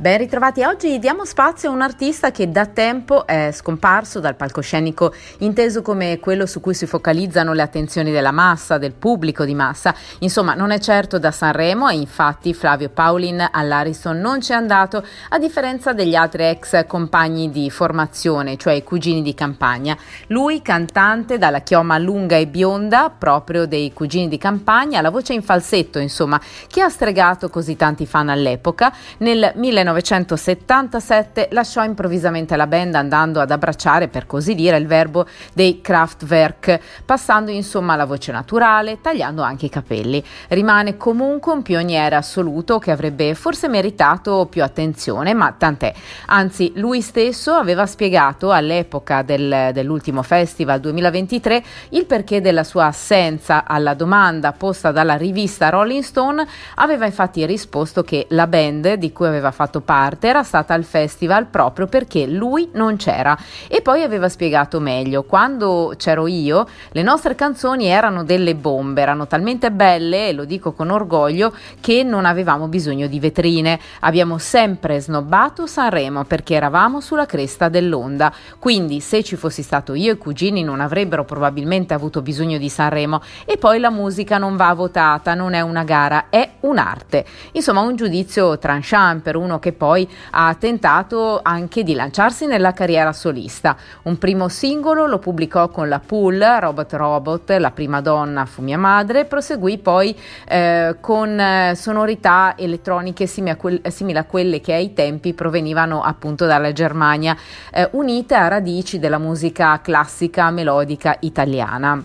Ben ritrovati, oggi diamo spazio a un artista che da tempo è scomparso dal palcoscenico, inteso come quello su cui si focalizzano le attenzioni della massa, del pubblico di massa. Insomma, non è certo da Sanremo e infatti Flavio Paulin all'Ariston non c'è andato, a differenza degli altri ex compagni di formazione, cioè i cugini di campagna. Lui, cantante dalla chioma lunga e bionda, proprio dei cugini di campagna, la voce in falsetto, insomma, che ha stregato così tanti fan all'epoca, nel 19 1977 lasciò improvvisamente la band andando ad abbracciare, per così dire, il verbo dei Kraftwerk, passando insomma alla voce naturale, tagliando anche i capelli. Rimane comunque un pioniere assoluto che avrebbe forse meritato più attenzione, ma tant'è. Anzi, lui stesso aveva spiegato all'epoca del, dell'ultimo festival 2023 il perché della sua assenza alla domanda posta dalla rivista Rolling Stone, aveva infatti risposto che la band di cui aveva fatto fatto parte era stata al festival proprio perché lui non c'era e poi aveva spiegato meglio, quando c'ero io le nostre canzoni erano delle bombe, erano talmente belle, e lo dico con orgoglio, che non avevamo bisogno di vetrine, abbiamo sempre snobbato Sanremo perché eravamo sulla cresta dell'onda, quindi se ci fossi stato io e i cugini non avrebbero probabilmente avuto bisogno di Sanremo e poi la musica non va votata, non è una gara, è un'arte. Insomma un giudizio tranchant per uno che che poi ha tentato anche di lanciarsi nella carriera solista. Un primo singolo lo pubblicò con la Pool, Robot Robot, la prima donna fu mia madre, proseguì poi eh, con eh, sonorità elettroniche simili a, que- simili a, quelle che ai tempi provenivano appunto dalla Germania, eh, unite a radici della musica classica melodica italiana.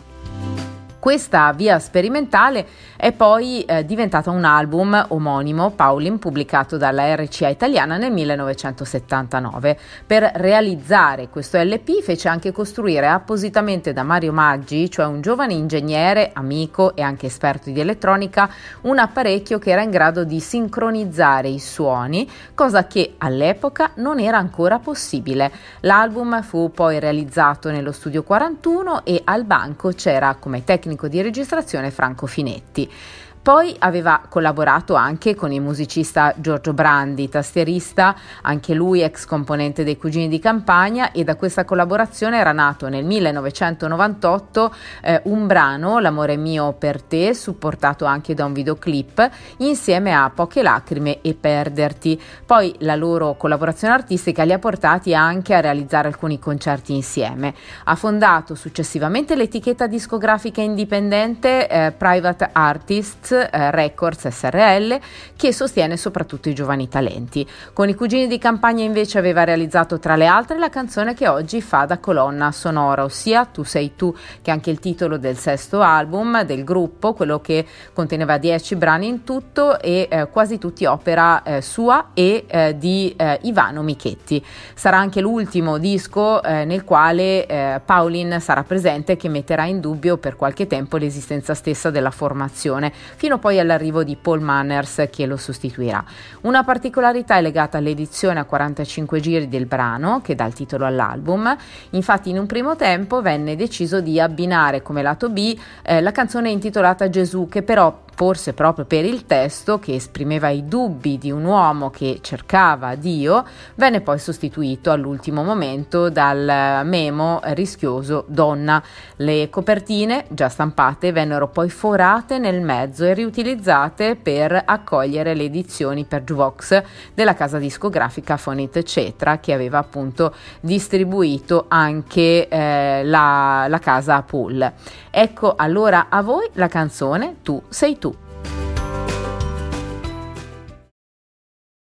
Questa via sperimentale è poi eh, diventata un album omonimo, Paulin, pubblicato dalla RCA italiana nel 1979. Per realizzare questo LP fece anche costruire appositamente da Mario Maggi, cioè un giovane ingegnere, amico e anche esperto di elettronica, un apparecchio che era in grado di sincronizzare i suoni, cosa che all'epoca non era ancora possibile. L'album fu poi realizzato nello studio 41 e al banco c'era come tecnico tecnico di registrazione Franco Finetti. Poi aveva collaborato anche con il musicista Giorgio Brandi, tastierista, anche lui ex componente dei Cugini di Campagna e da questa collaborazione era nato nel 1998 eh, un brano, L'amore mio per te, supportato anche da un videoclip, insieme a Poche lacrime e Perderti. Poi la loro collaborazione artistica li ha portati anche a realizzare alcuni concerti insieme. Ha fondato successivamente l'etichetta discografica indipendente eh, Private Artists eh, Records SRL che sostiene soprattutto i giovani talenti. Con i Cugini di Campagna invece aveva realizzato tra le altre la canzone che oggi fa da colonna sonora, ossia Tu sei tu, che è anche il titolo del sesto album del gruppo, quello che conteneva 10 brani in tutto e eh, quasi tutti opera eh, sua e eh, di eh, Ivano Michetti. Sarà anche l'ultimo disco eh, nel quale Paulin sarà presente che metterà in dubbio per qualche tempo l'esistenza stessa della formazione fino poi all'arrivo di Paul Manners che lo sostituirà. Una particolarità è legata all'edizione a 45 giri del brano, che dà il titolo all'album. Infatti in un primo tempo venne deciso di abbinare come lato B eh, la canzone intitolata Gesù, che però forse proprio per il testo che esprimeva i dubbi di un uomo che cercava Dio, venne poi sostituito all'ultimo momento dal memo rischioso Donna. Le copertine, già stampate, vennero poi forate nel mezzo e riutilizzate per accogliere le edizioni per Juvox della casa discografica Fonit Cetra che aveva appunto distribuito anche eh, la, la casa Pool. Ecco allora a voi la canzone Tu sei tu